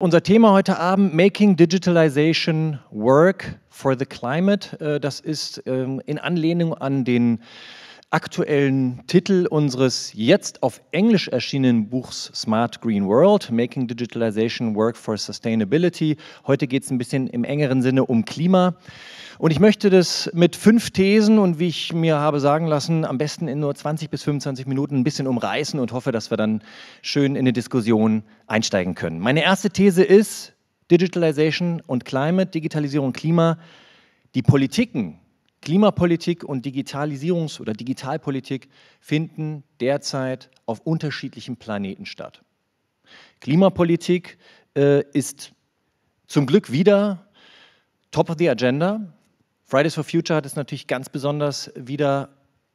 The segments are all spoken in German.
Unser Thema heute Abend, Making Digitalization Work for the Climate, äh, das ist ähm, in Anlehnung an den aktuellen Titel unseres jetzt auf Englisch erschienenen Buchs Smart Green World, Making Digitalization Work for Sustainability. Heute geht es ein bisschen im engeren Sinne um Klima. Und ich möchte das mit fünf Thesen und wie ich mir habe sagen lassen, am besten in nur 20 bis 25 Minuten ein bisschen umreißen und hoffe, dass wir dann schön in eine Diskussion einsteigen können. Meine erste These ist Digitalization und Climate, Digitalisierung und Klima, die Politiken Klimapolitik und Digitalisierungs- oder Digitalpolitik finden derzeit auf unterschiedlichen Planeten statt. Klimapolitik äh, ist zum Glück wieder top of the agenda. Fridays for Future hat es natürlich ganz besonders wieder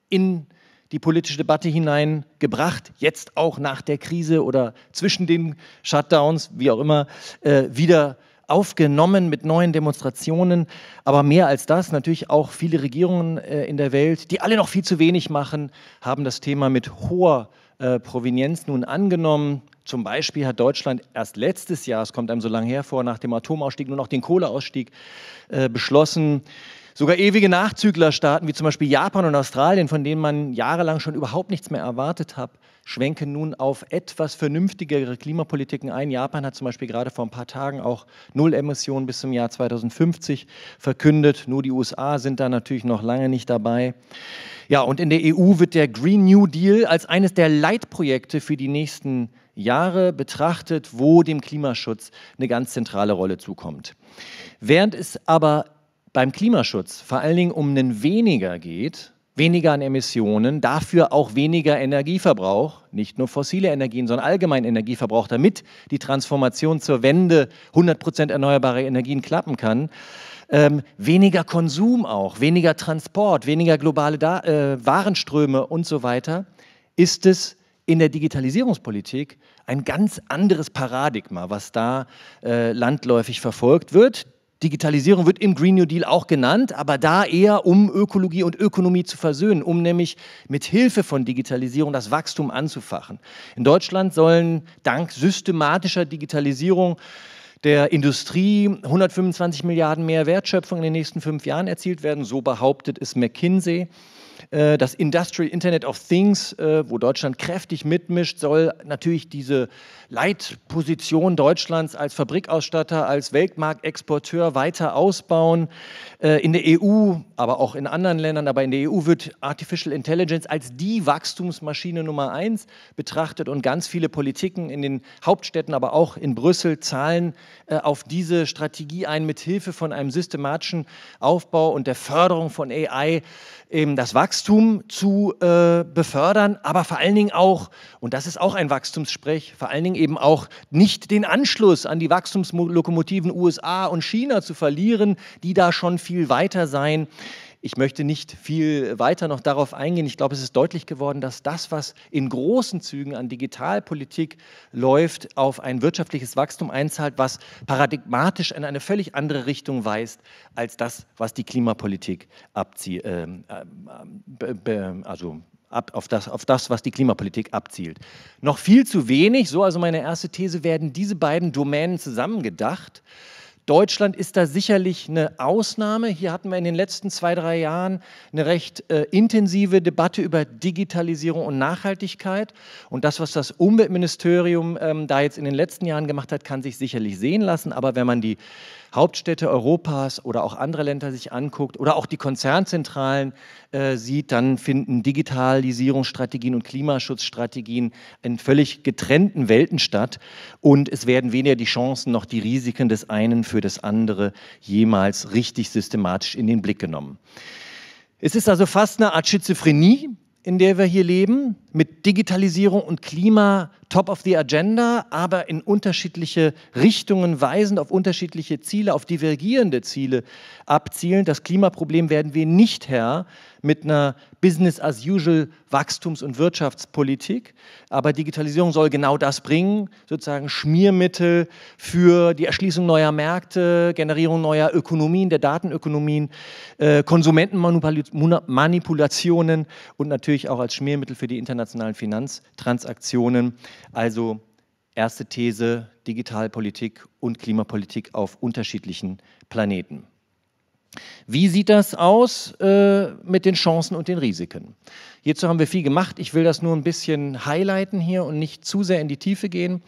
in die politische Debatte hineingebracht, jetzt auch nach der Krise oder zwischen den Shutdowns, wie auch immer, äh, wieder aufgenommen mit neuen Demonstrationen. Aber mehr als das, natürlich auch viele Regierungen äh, in der Welt, die alle noch viel zu wenig machen, haben das Thema mit hoher äh, Provenienz nun angenommen. Zum Beispiel hat Deutschland erst letztes Jahr, es kommt einem so lange hervor, nach dem Atomausstieg nur noch den Kohleausstieg äh, beschlossen. Sogar ewige Nachzüglerstaaten wie zum Beispiel Japan und Australien, von denen man jahrelang schon überhaupt nichts mehr erwartet hat, schwenken nun auf etwas vernünftigere Klimapolitiken ein. Japan hat zum Beispiel gerade vor ein paar Tagen auch Nullemissionen bis zum Jahr 2050 verkündet. Nur die USA sind da natürlich noch lange nicht dabei. Ja, und in der EU wird der Green New Deal als eines der Leitprojekte für die nächsten Jahre betrachtet, wo dem Klimaschutz eine ganz zentrale Rolle zukommt. Während es aber beim Klimaschutz vor allen Dingen um einen weniger geht, weniger an Emissionen, dafür auch weniger Energieverbrauch, nicht nur fossile Energien, sondern allgemein Energieverbrauch, damit die Transformation zur Wende 100% Prozent erneuerbare Energien klappen kann. Ähm, weniger Konsum auch, weniger Transport, weniger globale da äh, Warenströme und so weiter, ist es in der Digitalisierungspolitik ein ganz anderes Paradigma, was da äh, landläufig verfolgt wird. Digitalisierung wird im Green New Deal auch genannt, aber da eher um Ökologie und Ökonomie zu versöhnen, um nämlich mit Hilfe von Digitalisierung das Wachstum anzufachen. In Deutschland sollen dank systematischer Digitalisierung der Industrie 125 Milliarden mehr Wertschöpfung in den nächsten fünf Jahren erzielt werden, so behauptet es McKinsey. Äh, das Industrial Internet of Things, äh, wo Deutschland kräftig mitmischt, soll natürlich diese Leitposition Deutschlands als Fabrikausstatter, als Weltmarktexporteur weiter ausbauen. Äh, in der EU, aber auch in anderen Ländern, aber in der EU wird Artificial Intelligence als die Wachstumsmaschine Nummer eins betrachtet und ganz viele Politiken in den Hauptstädten, aber auch in Brüssel zahlen auf diese Strategie ein, mithilfe von einem systematischen Aufbau und der Förderung von AI eben das Wachstum Wachstum zu äh, befördern, aber vor allen Dingen auch, und das ist auch ein Wachstumssprech, vor allen Dingen eben auch nicht den Anschluss an die Wachstumslokomotiven USA und China zu verlieren, die da schon viel weiter seien. Ich möchte nicht viel weiter noch darauf eingehen. Ich glaube, es ist deutlich geworden, dass das, was in großen Zügen an Digitalpolitik läuft, auf ein wirtschaftliches Wachstum einzahlt, was paradigmatisch in eine völlig andere Richtung weist, als das, was die Klimapolitik abzieht. Äh, äh, also Ab, auf, das, auf das, was die Klimapolitik abzielt. Noch viel zu wenig, so also meine erste These, werden diese beiden Domänen zusammengedacht. Deutschland ist da sicherlich eine Ausnahme. Hier hatten wir in den letzten zwei, drei Jahren eine recht äh, intensive Debatte über Digitalisierung und Nachhaltigkeit. Und das, was das Umweltministerium ähm, da jetzt in den letzten Jahren gemacht hat, kann sich sicherlich sehen lassen. Aber wenn man die Hauptstädte Europas oder auch andere Länder sich anguckt oder auch die Konzernzentralen äh, sieht, dann finden Digitalisierungsstrategien und Klimaschutzstrategien in völlig getrennten Welten statt. Und es werden weniger die Chancen noch die Risiken des einen für für das andere jemals richtig systematisch in den Blick genommen. Es ist also fast eine Art Schizophrenie, in der wir hier leben mit Digitalisierung und Klima top of the agenda, aber in unterschiedliche Richtungen weisend, auf unterschiedliche Ziele, auf divergierende Ziele abzielen. Das Klimaproblem werden wir nicht Herr mit einer Business as usual Wachstums- und Wirtschaftspolitik. Aber Digitalisierung soll genau das bringen, sozusagen Schmiermittel für die Erschließung neuer Märkte, Generierung neuer Ökonomien, der Datenökonomien, äh, Konsumentenmanipulationen und natürlich auch als Schmiermittel für die internationale internationalen Finanztransaktionen. Also erste These, Digitalpolitik und Klimapolitik auf unterschiedlichen Planeten. Wie sieht das aus äh, mit den Chancen und den Risiken? Hierzu haben wir viel gemacht. Ich will das nur ein bisschen highlighten hier und nicht zu sehr in die Tiefe gehen.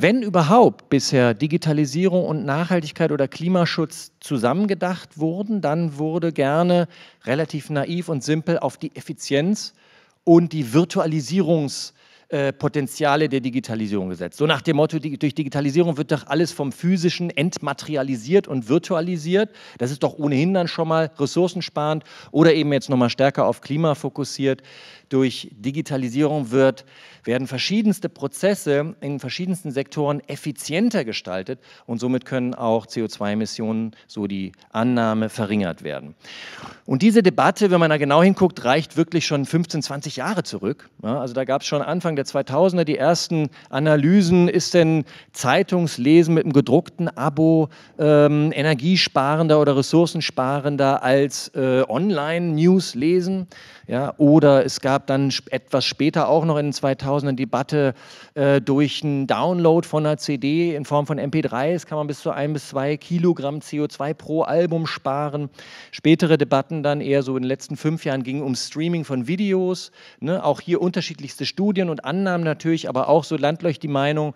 Wenn überhaupt bisher Digitalisierung und Nachhaltigkeit oder Klimaschutz zusammengedacht wurden, dann wurde gerne relativ naiv und simpel auf die Effizienz äh, und die Virtualisierungspotenziale der Digitalisierung gesetzt. So nach dem Motto, durch Digitalisierung wird doch alles vom Physischen entmaterialisiert und virtualisiert. Das ist doch ohnehin dann schon mal ressourcensparend oder eben jetzt nochmal stärker auf Klima fokussiert. Durch Digitalisierung wird, werden verschiedenste Prozesse in verschiedensten Sektoren effizienter gestaltet und somit können auch CO2-Emissionen, so die Annahme, verringert werden. Und diese Debatte, wenn man da genau hinguckt, reicht wirklich schon 15, 20 Jahre zurück. Ja, also da gab es schon Anfang der 2000er die ersten Analysen, ist denn Zeitungslesen mit einem gedruckten Abo ähm, energiesparender oder ressourcensparender als äh, Online-News lesen? Ja, oder es gab gab dann etwas später auch noch in den 2000ern Debatte äh, durch einen Download von einer CD in Form von MP3s kann man bis zu ein bis zwei Kilogramm CO2 pro Album sparen. Spätere Debatten dann eher so in den letzten fünf Jahren gingen um Streaming von Videos. Ne? Auch hier unterschiedlichste Studien und Annahmen natürlich, aber auch so landläufig die Meinung,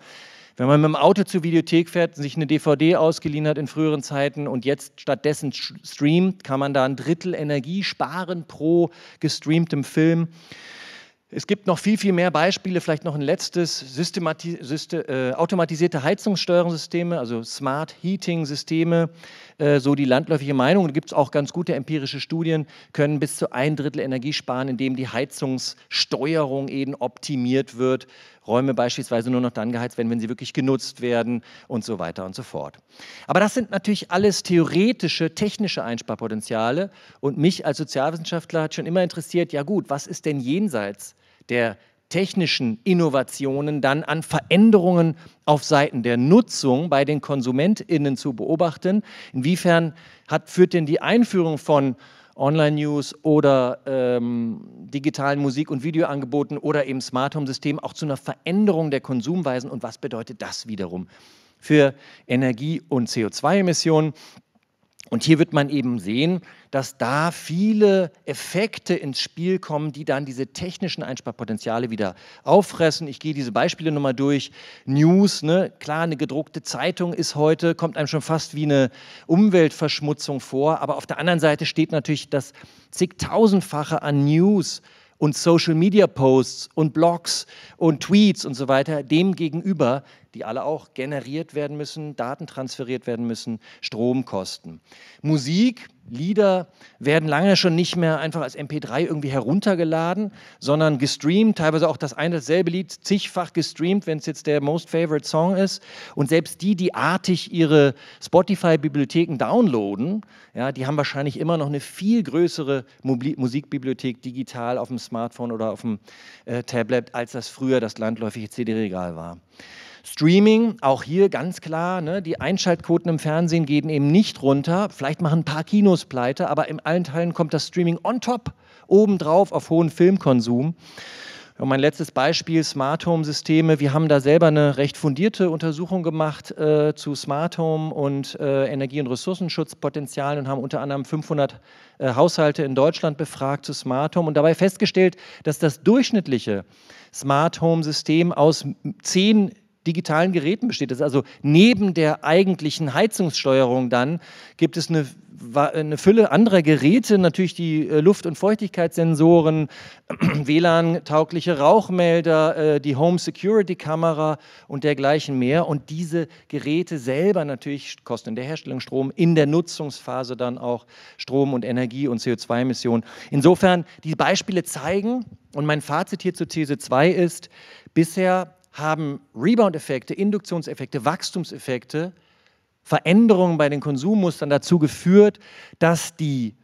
wenn man mit dem Auto zur Videothek fährt, sich eine DVD ausgeliehen hat in früheren Zeiten und jetzt stattdessen streamt, kann man da ein Drittel Energie sparen pro gestreamtem Film. Es gibt noch viel, viel mehr Beispiele, vielleicht noch ein letztes. Systemati äh, automatisierte Heizungssteuerungssysteme, also Smart Heating Systeme, äh, so die landläufige Meinung, und gibt es auch ganz gute empirische Studien, können bis zu ein Drittel Energie sparen, indem die Heizungssteuerung eben optimiert wird Räume beispielsweise nur noch dann geheizt werden, wenn sie wirklich genutzt werden und so weiter und so fort. Aber das sind natürlich alles theoretische, technische Einsparpotenziale und mich als Sozialwissenschaftler hat schon immer interessiert, ja gut, was ist denn jenseits der technischen Innovationen dann an Veränderungen auf Seiten der Nutzung bei den KonsumentInnen zu beobachten. Inwiefern hat, führt denn die Einführung von Online-News oder ähm, digitalen Musik- und Videoangeboten oder eben Smart Home-Systemen auch zu einer Veränderung der Konsumweisen. Und was bedeutet das wiederum für Energie- und CO2-Emissionen? Und hier wird man eben sehen, dass da viele Effekte ins Spiel kommen, die dann diese technischen Einsparpotenziale wieder auffressen. Ich gehe diese Beispiele nochmal durch. News, ne? klar, eine gedruckte Zeitung ist heute, kommt einem schon fast wie eine Umweltverschmutzung vor. Aber auf der anderen Seite steht natürlich das zigtausendfache an News und Social Media Posts und Blogs und Tweets und so weiter dem gegenüber, die alle auch generiert werden müssen, Daten transferiert werden müssen, Stromkosten. Musik, Lieder werden lange schon nicht mehr einfach als MP3 irgendwie heruntergeladen, sondern gestreamt, teilweise auch das eine dasselbe Lied zigfach gestreamt, wenn es jetzt der Most Favorite Song ist. Und selbst die, die artig ihre Spotify-Bibliotheken downloaden, ja, die haben wahrscheinlich immer noch eine viel größere Mobli Musikbibliothek digital auf dem Smartphone oder auf dem äh, Tablet, als das früher das landläufige CD-Regal war. Streaming, auch hier ganz klar, ne, die Einschaltquoten im Fernsehen gehen eben nicht runter. Vielleicht machen ein paar Kinos pleite, aber in allen Teilen kommt das Streaming on top, obendrauf auf hohen Filmkonsum. Und mein letztes Beispiel, Smart Home Systeme. Wir haben da selber eine recht fundierte Untersuchung gemacht äh, zu Smart Home und äh, Energie- und Ressourcenschutzpotenzialen und haben unter anderem 500 äh, Haushalte in Deutschland befragt zu Smart Home und dabei festgestellt, dass das durchschnittliche Smart Home System aus zehn digitalen Geräten besteht das. Also neben der eigentlichen Heizungssteuerung dann gibt es eine, eine Fülle anderer Geräte, natürlich die äh, Luft- und Feuchtigkeitssensoren, WLAN-taugliche Rauchmelder, äh, die Home Security-Kamera und dergleichen mehr. Und diese Geräte selber natürlich kosten in der Herstellung Strom, in der Nutzungsphase dann auch Strom und Energie und CO2-Emissionen. Insofern, die Beispiele zeigen, und mein Fazit hier zu These 2 ist, bisher haben Rebound-Effekte, Induktionseffekte, Wachstumseffekte, Veränderungen bei den Konsummustern dazu geführt, dass die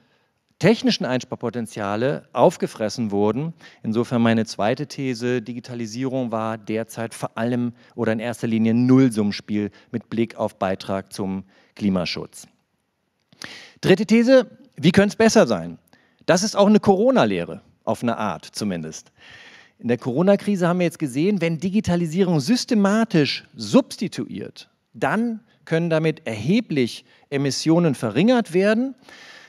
technischen Einsparpotenziale aufgefressen wurden. Insofern meine zweite These, Digitalisierung war derzeit vor allem oder in erster Linie Nullsummspiel mit Blick auf Beitrag zum Klimaschutz. Dritte These, wie könnte es besser sein? Das ist auch eine Corona-Lehre, auf eine Art zumindest. In der Corona-Krise haben wir jetzt gesehen, wenn Digitalisierung systematisch substituiert, dann können damit erheblich Emissionen verringert werden.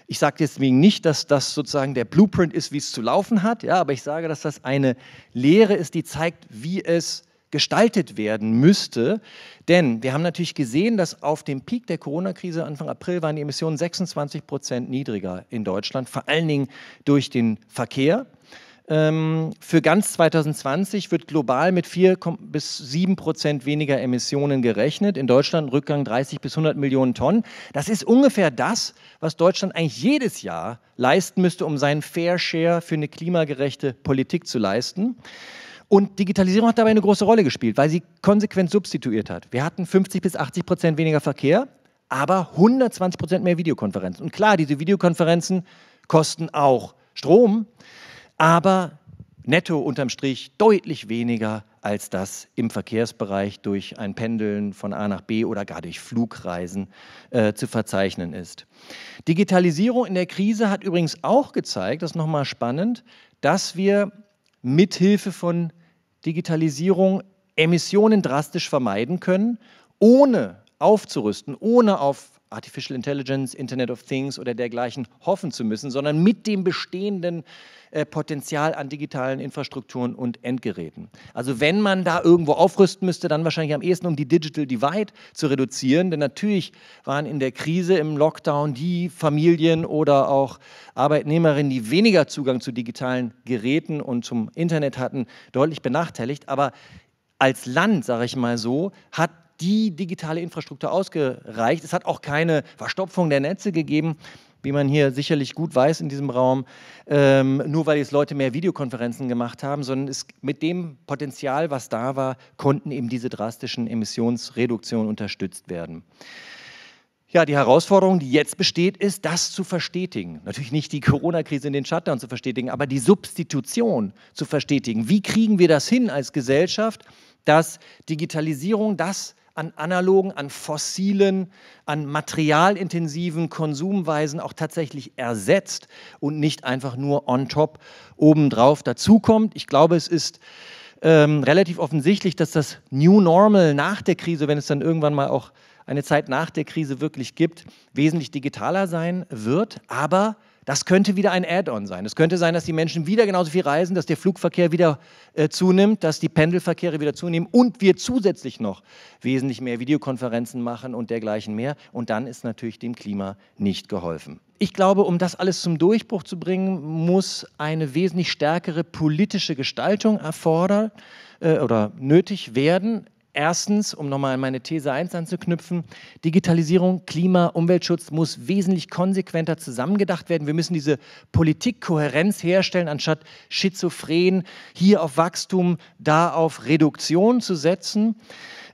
Ich sage deswegen nicht, dass das sozusagen der Blueprint ist, wie es zu laufen hat, ja, aber ich sage, dass das eine Lehre ist, die zeigt, wie es gestaltet werden müsste. Denn wir haben natürlich gesehen, dass auf dem Peak der Corona-Krise Anfang April waren die Emissionen 26 Prozent niedriger in Deutschland, vor allen Dingen durch den Verkehr. Ähm, für ganz 2020 wird global mit 4 bis 7 Prozent weniger Emissionen gerechnet. In Deutschland Rückgang 30 bis 100 Millionen Tonnen. Das ist ungefähr das, was Deutschland eigentlich jedes Jahr leisten müsste, um seinen Fair Share für eine klimagerechte Politik zu leisten. Und Digitalisierung hat dabei eine große Rolle gespielt, weil sie konsequent substituiert hat. Wir hatten 50 bis 80 Prozent weniger Verkehr, aber 120 Prozent mehr Videokonferenzen. Und klar, diese Videokonferenzen kosten auch Strom aber netto unterm Strich deutlich weniger als das im Verkehrsbereich durch ein Pendeln von A nach B oder gar durch Flugreisen äh, zu verzeichnen ist. Digitalisierung in der Krise hat übrigens auch gezeigt, das ist nochmal spannend, dass wir mithilfe von Digitalisierung Emissionen drastisch vermeiden können, ohne aufzurüsten, ohne auf Artificial Intelligence, Internet of Things oder dergleichen hoffen zu müssen, sondern mit dem bestehenden äh, Potenzial an digitalen Infrastrukturen und Endgeräten. Also wenn man da irgendwo aufrüsten müsste, dann wahrscheinlich am ehesten, um die Digital Divide zu reduzieren. Denn natürlich waren in der Krise, im Lockdown die Familien oder auch Arbeitnehmerinnen, die weniger Zugang zu digitalen Geräten und zum Internet hatten, deutlich benachteiligt. Aber als Land, sage ich mal so, hat die digitale Infrastruktur ausgereicht. Es hat auch keine Verstopfung der Netze gegeben wie man hier sicherlich gut weiß in diesem Raum, ähm, nur weil jetzt Leute mehr Videokonferenzen gemacht haben, sondern es, mit dem Potenzial, was da war, konnten eben diese drastischen Emissionsreduktionen unterstützt werden. Ja, die Herausforderung, die jetzt besteht, ist, das zu verstetigen. Natürlich nicht die Corona-Krise in den Shutdown zu verstetigen, aber die Substitution zu verstetigen. Wie kriegen wir das hin als Gesellschaft, dass Digitalisierung das an analogen, an fossilen, an materialintensiven Konsumweisen auch tatsächlich ersetzt und nicht einfach nur on top obendrauf dazukommt. Ich glaube, es ist ähm, relativ offensichtlich, dass das New Normal nach der Krise, wenn es dann irgendwann mal auch eine Zeit nach der Krise wirklich gibt, wesentlich digitaler sein wird, aber das könnte wieder ein Add-on sein. Es könnte sein, dass die Menschen wieder genauso viel reisen, dass der Flugverkehr wieder äh, zunimmt, dass die Pendelverkehre wieder zunehmen und wir zusätzlich noch wesentlich mehr Videokonferenzen machen und dergleichen mehr. Und dann ist natürlich dem Klima nicht geholfen. Ich glaube, um das alles zum Durchbruch zu bringen, muss eine wesentlich stärkere politische Gestaltung erfordern äh, oder nötig werden. Erstens, um nochmal an meine These 1 anzuknüpfen, Digitalisierung, Klima, Umweltschutz muss wesentlich konsequenter zusammengedacht werden. Wir müssen diese Politikkohärenz herstellen, anstatt schizophren hier auf Wachstum, da auf Reduktion zu setzen.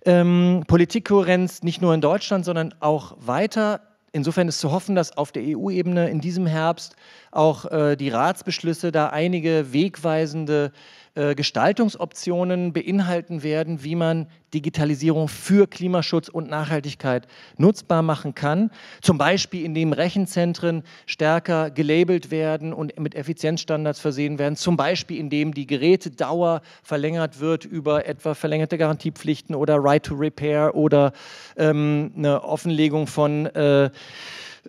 Ähm, Politikkohärenz nicht nur in Deutschland, sondern auch weiter. Insofern ist zu hoffen, dass auf der EU-Ebene in diesem Herbst auch äh, die Ratsbeschlüsse da einige wegweisende äh, äh, Gestaltungsoptionen beinhalten werden, wie man Digitalisierung für Klimaschutz und Nachhaltigkeit nutzbar machen kann. Zum Beispiel, indem Rechenzentren stärker gelabelt werden und mit Effizienzstandards versehen werden. Zum Beispiel, indem die Gerätedauer verlängert wird über etwa verlängerte Garantiepflichten oder Right to Repair oder ähm, eine Offenlegung von äh,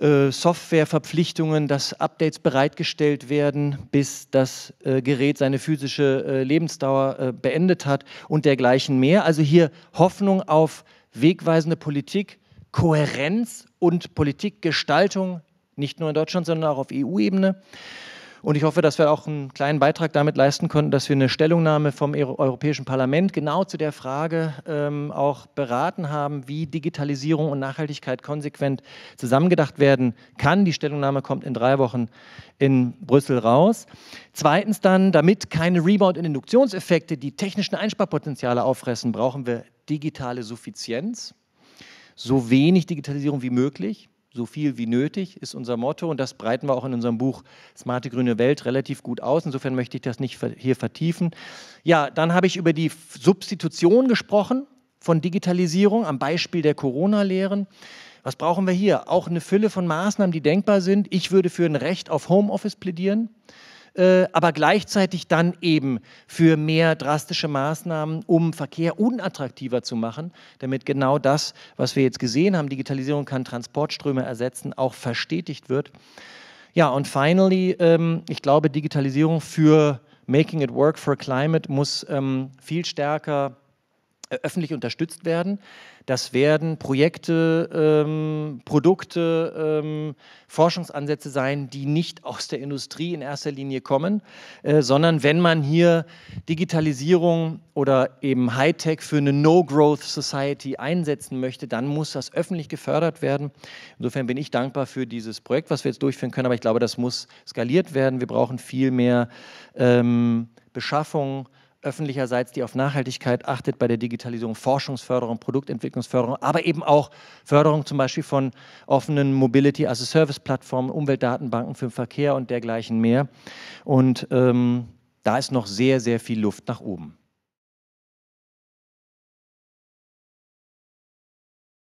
äh, Softwareverpflichtungen, dass Updates bereitgestellt werden, bis das äh, Gerät seine physische äh, Lebensdauer beendet hat und dergleichen mehr. Also hier Hoffnung auf wegweisende Politik, Kohärenz und Politikgestaltung, nicht nur in Deutschland, sondern auch auf EU-Ebene. Und ich hoffe, dass wir auch einen kleinen Beitrag damit leisten konnten, dass wir eine Stellungnahme vom Europäischen Parlament genau zu der Frage ähm, auch beraten haben, wie Digitalisierung und Nachhaltigkeit konsequent zusammengedacht werden kann. Die Stellungnahme kommt in drei Wochen in Brüssel raus. Zweitens dann, damit keine Rebound- und Induktionseffekte die technischen Einsparpotenziale auffressen, brauchen wir digitale Suffizienz so wenig Digitalisierung wie möglich so viel wie nötig ist unser Motto und das breiten wir auch in unserem Buch Smarte grüne Welt relativ gut aus. Insofern möchte ich das nicht hier vertiefen. Ja, dann habe ich über die Substitution gesprochen von Digitalisierung am Beispiel der Corona-Lehren. Was brauchen wir hier? Auch eine Fülle von Maßnahmen, die denkbar sind. Ich würde für ein Recht auf Homeoffice plädieren. Äh, aber gleichzeitig dann eben für mehr drastische Maßnahmen, um Verkehr unattraktiver zu machen, damit genau das, was wir jetzt gesehen haben, Digitalisierung kann Transportströme ersetzen, auch verstetigt wird. Ja, und finally, ähm, ich glaube, Digitalisierung für Making it Work for Climate muss ähm, viel stärker öffentlich unterstützt werden. Das werden Projekte, ähm, Produkte, ähm, Forschungsansätze sein, die nicht aus der Industrie in erster Linie kommen, äh, sondern wenn man hier Digitalisierung oder eben Hightech für eine No-Growth Society einsetzen möchte, dann muss das öffentlich gefördert werden. Insofern bin ich dankbar für dieses Projekt, was wir jetzt durchführen können, aber ich glaube, das muss skaliert werden. Wir brauchen viel mehr ähm, Beschaffung öffentlicherseits, die auf Nachhaltigkeit achtet bei der Digitalisierung, Forschungsförderung, Produktentwicklungsförderung, aber eben auch Förderung zum Beispiel von offenen Mobility-as-a-Service-Plattformen, Umweltdatenbanken für den Verkehr und dergleichen mehr. Und ähm, da ist noch sehr, sehr viel Luft nach oben.